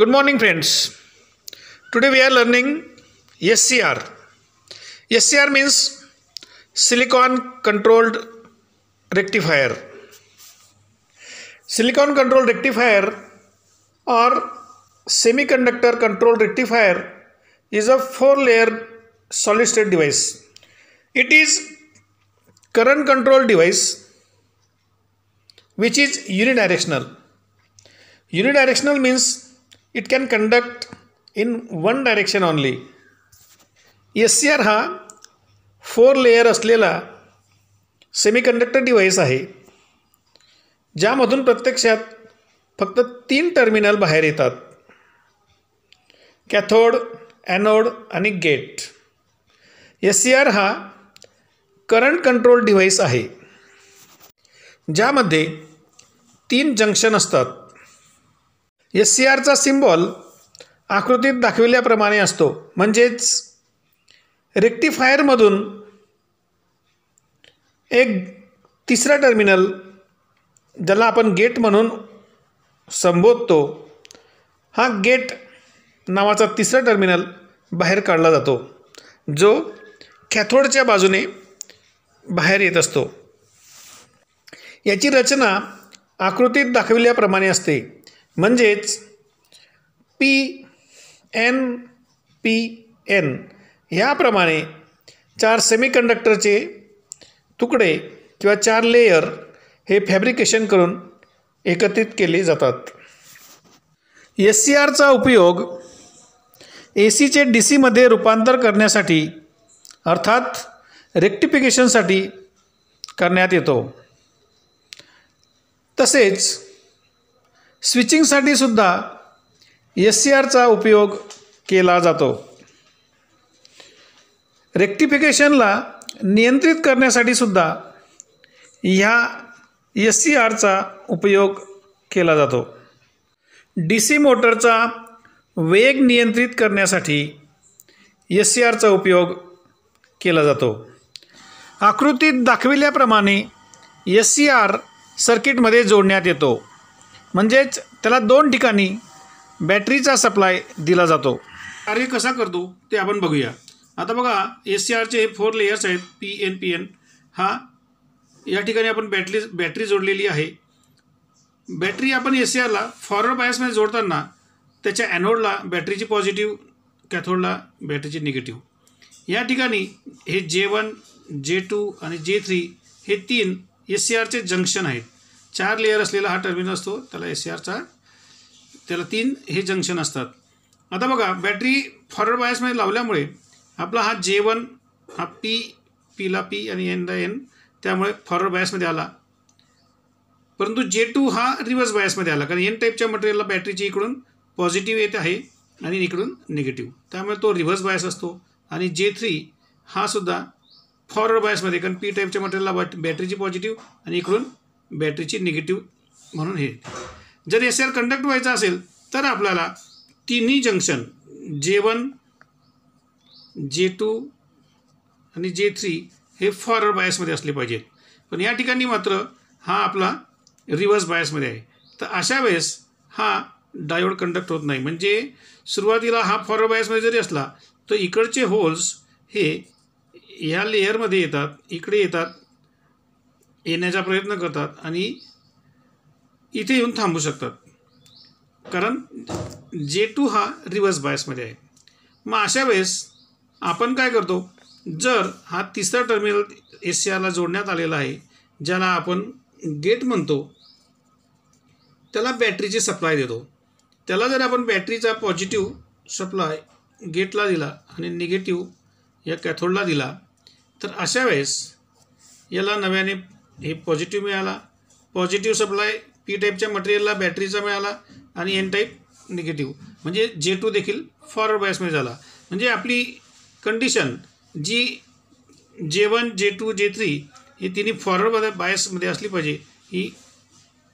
Good morning friends. Today we are learning SCR. SCR means silicon controlled rectifier. Silicon controlled rectifier or semiconductor controlled rectifier is a four layer solid state device. It is current current-controlled device which is unidirectional. Unidirectional means it can conduct in one direction only S C R हा four layer असलेला semiconductor device आहे ज्यामधून प्रत्यक्षात फक्त तीन terminal बाहेर येतात cathode anode आणि गेट एस सी आर हा करंट कंट्रोल डिव्हाइस आहे ज्यामध्ये तीन जंक्शन असतात एस सी आरचा सिम्बॉल आकृतीत दाखविल्याप्रमाणे असतो म्हणजेच रेक्टिफायरमधून एक तिसरा टर्मिनल ज्याला आपण गेट म्हणून संबोधतो हा गेट नावाचा तिसरा टर्मिनल बाहेर काढला जातो जो कॅथोडच्या बाजूने बाहेर येत असतो याची रचना आकृतीत दाखविल्याप्रमाणे असते म्हणजेच पी एन पी एन ह्याप्रमाणे चार सेमीकंडक्टरचे तुकडे किंवा चार लेयर हे फॅब्रिकेशन करून एकत्रित केले जातात एस सी आरचा उपयोग ए सीचे डी सीमध्ये रूपांतर करण्यासाठी अर्थात रेक्टिफिकेशनसाठी करण्यात येतो तसेच स्विचिंगसाठी सुद्धा एस सी आरचा उपयोग केला जातो रेक्टिफिकेशनला नियंत्रित करण्यासाठी सुद्धा ह्या एस सी आरचा उपयोग केला जातो डी सी मोटरचा वेग नियंत्रित करण्यासाठी एस सी आरचा उपयोग केला जातो आकृतीत दाखविल्याप्रमाणे एस सी आर सर्किटमध्ये जोडण्यात येतो म्हणजेच त्याला दोन ठिकाणी बॅटरीचा सप्लाय दिला जातो कार्य कसा करतो ते आपण बघूया आता बघा एस सी आरचे हे फोर लेयर्स आहेत पी एन पी एन हा या ठिकाणी आपण बॅटरी बॅटरी जोडलेली आहे बॅटरी आपण एस सी आरला फॉरवर्ड बायसमध्ये जोडताना त्याच्या ॲनोडला बॅटरीची पॉझिटिव्ह कॅथोडला बॅटरीची निगेटिव्ह या ठिकाणी हे जे वन जे टू आणि जे थ्री हे तीन एस सी आरचे जंक्शन आहेत चार लेयर असलेला हा टर्मिनल असतो त्याला एस सी आरचा त्याला तीन हे जंक्शन असतात आता बघा बॅटरी फॉरवर्ड बायसमध्ये लावल्यामुळे आपला हा जे वन हा पी पीला पी आणि एन द एन त्यामुळे फॉरवर्ड बायसमध्ये आला परंतु जे टू हा रिव्हर्स बायसमध्ये आला कारण एन टाईपच्या मटेरियलला बॅटरीची इकडून पॉझिटिव्ह येत आहे आणि इकडून निगेटिव्ह त्यामुळे तो रिव्हर्स बायस असतो आणि जे थ्री हा सुद्धा फॉरवर्ड बायसमध्ये कारण पी टाईपच्या मटेरियलला बॅटरीची पॉझिटिव्ह आणि इकडून बॅटरीची निगेटिव्ह म्हणून हे जर एस आर कंडक्ट व्हायचा असेल तर आपल्याला तिन्ही जंक्शन जे वन जे टू आणि जे थ्री हे फॉरवर्ड बायसमध्ये असले पाहिजेत पण या ठिकाणी मात्र हा आपला रिव्हर्स बायसमध्ये आहे तर अशा वेळेस हा डायोड कंडक्ट होत नाही म्हणजे सुरुवातीला हा फॉरवर्ड बायसमध्ये जरी असला तर इकडचे होल्स हे ह्या लेअरमध्ये येतात इकडे येतात येण्याचा प्रयत्न करतात आणि इथे येऊन थांबू शकतात कारण जे टू हा रिव्हर्स बायसमध्ये आहे मग अशा वेळेस आपण काय करतो जर हा तिसरा टर्मिनल ए सी आरला जोडण्यात आलेला आहे ज्याला आपण गेट म्हणतो त्याला बॅटरीची सप्लाय देतो त्याला जर आपण बॅटरीचा पॉझिटिव्ह सप्लाय गेटला दिला आणि निगेटिव्ह या कॅथोडला दिला तर अशा वेळेस याला नव्याने हे पॉझिटिव्ह मिळाला पॉझिटिव्ह सप्लाय पी टाईपच्या मटेरियलला बॅटरीचा मिळाला आणि एन टाईप निगेटिव्ह म्हणजे जे टू देखील फॉरवर्ड बायसमध्ये झाला म्हणजे आपली कंडिशन जी जे वन जे टू जे थ्री हे तिन्ही फॉरवर्ड बायसमध्ये असली पाहिजे ही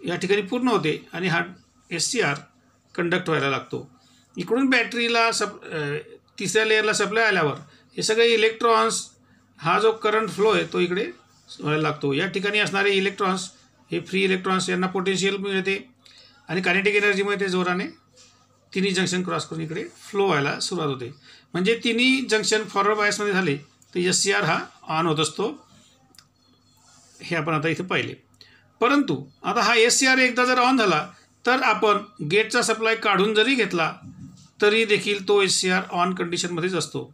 या ठिकाणी पूर्ण होते आणि हा एस सी आर कंडक्ट व्हायला लागतो इकडून बॅटरीला सप तिसऱ्या लेअरला सप्लाय आल्यावर हे सगळे इलेक्ट्रॉन्स हा जो करंट फ्लो आहे तो इकडे लागतो या ठिकाणी असणारे इलेक्ट्रॉन्स हे फ्री इलेक्ट्रॉन्स यांना पोटेन्शियल मिळते आणि कायनेटिक एनर्जीमुळे ते जोराने तिन्ही जंक्शन क्रॉस करून इकडे फ्लो व्हायला सुरुवात होते म्हणजे तिन्ही जंक्शन फॉरवर्ड बायसमध्ये झाले तर एस सी आर हा ऑन होत असतो हे आपण आता इथे पाहिले परंतु आता हा एस सी आर एकदा जर ऑन झाला तर आपण गेटचा सप्लाय काढून जरी घेतला तरी देखील तो एस सी आर ऑन कंडिशनमध्येच असतो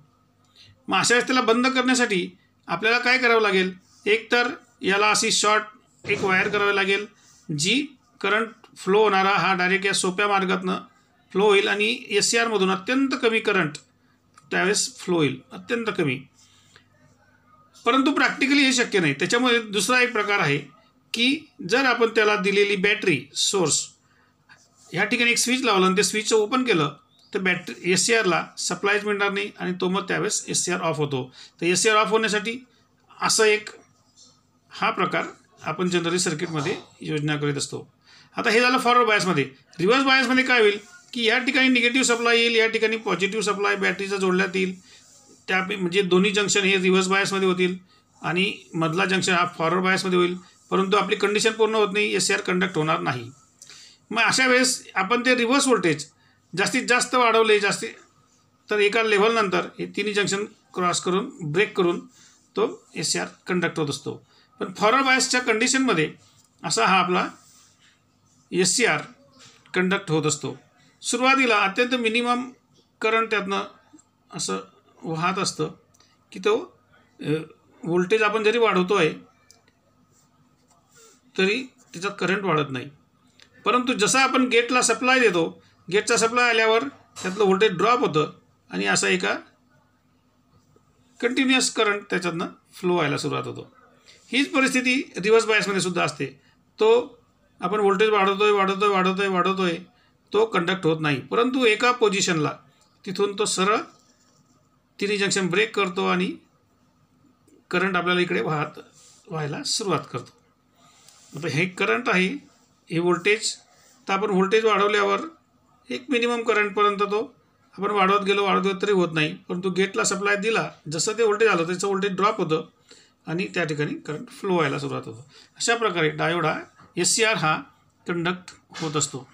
मग अशा त्याला बंद करण्यासाठी आपल्याला काय करावं लागेल एकतर याला अशी शॉर्ट एक वायर करावी लागेल जी करंट फ्लो होणारा हा डायरेक्ट या सोप्या मार्गातनं फ्लो होईल आणि एस सी आरमधून अत्यंत कमी करंट त्यावेळेस फ्लो होईल अत्यंत कमी परंतु प्रॅक्टिकली हे शक्य नाही त्याच्यामुळे दुसरा एक प्रकार आहे की जर आपण त्याला दिलेली बॅटरी सोर्स ह्या ठिकाणी एक स्विच लावलं आणि ते स्विच ओपन केलं तर बॅटरी एस सी आरला सप्लायच मिळणार नाही आणि तो मग त्यावेळेस एस सी आर ऑफ होतो तर एस सी आर ऑफ होण्यासाठी असं एक हा प्रकार आपण जनरली सर्किटमध्ये योजना करीत असतो आता हे झालं फॉरवर्ड बायसमध्ये रिव्हर्स बायसमध्ये काय होईल की या ठिकाणी निगेटिव्ह सप्लाय येईल या ठिकाणी पॉझिटिव्ह सप्लाय बॅटरीचा जोडल्यात येईल त्या म्हणजे दोन्ही जंक्शन हे रिव्हर्स बायसमध्ये होतील आणि मधला जंक्शन हा फॉरवर्ड बायसमध्ये होईल परंतु आपली कंडिशन पूर्ण होत नाही एस सी आर कंडक्ट होणार नाही मग अशा वेळेस आपण ते रिव्हर्स व्होल्टेज जास्तीत जास्त वाढवले जास्ती तर एका लेव्हलनंतर हे तिन्ही जंक्शन क्रॉस करून ब्रेक करून तो एस सी आर कंडक्ट होत असतो पण फॉरर बायसच्या कंडिशनमध्ये असा हा आपला एस सी आर कंडक्ट होत असतो सुरुवातीला अत्यंत मिनिमम करंट त्यातनं असं वाहत असतं की तो वोल्टेज आपण जरी वाढवतो आहे तरी त्याचा करंट वाढत नाही परंतु जसा आपण गेटला सप्लाय देतो गेटचा सप्लाय आल्यावर त्यातलं व्होल्टेज ड्रॉप होतं आणि असा एका कंटिन्युअस करंट त्याच्यातनं फ्लो व्हायला सुरुवात होतो हीच परिस्थिती रिव्हर्स बायसमध्ये सुद्धा असते तो आपण व्होल्टेज वाढवतोय वाढवतोय वाढवतोय वाढवतोय तो कंडक्ट होत नाही परंतु एका पोझिशनला तिथून तो सरळ तिन्ही जंक्शन ब्रेक करतो आणि करंट आपल्याला इकडे वाहत व्हायला सुरुवात करतो आता हे करंट आहे हे व्होल्टेज तर आपण व्होल्टेज वाढवल्यावर एक मिनिमम करंटपर्यंत तो आपण वाढवत गेलो वाढवत तरी होत नाही परंतु गेटला सप्लाय दिला जसं ते व्होल्टेज आलं त्याचं व्होल्टेज ड्रॉप होतं आणि त्या ठिकाणी करंट फ्लो व्हायला सुरुवात होतो अशा प्रकारे डायोड एस सी आर हा कंडक्ट होत असतो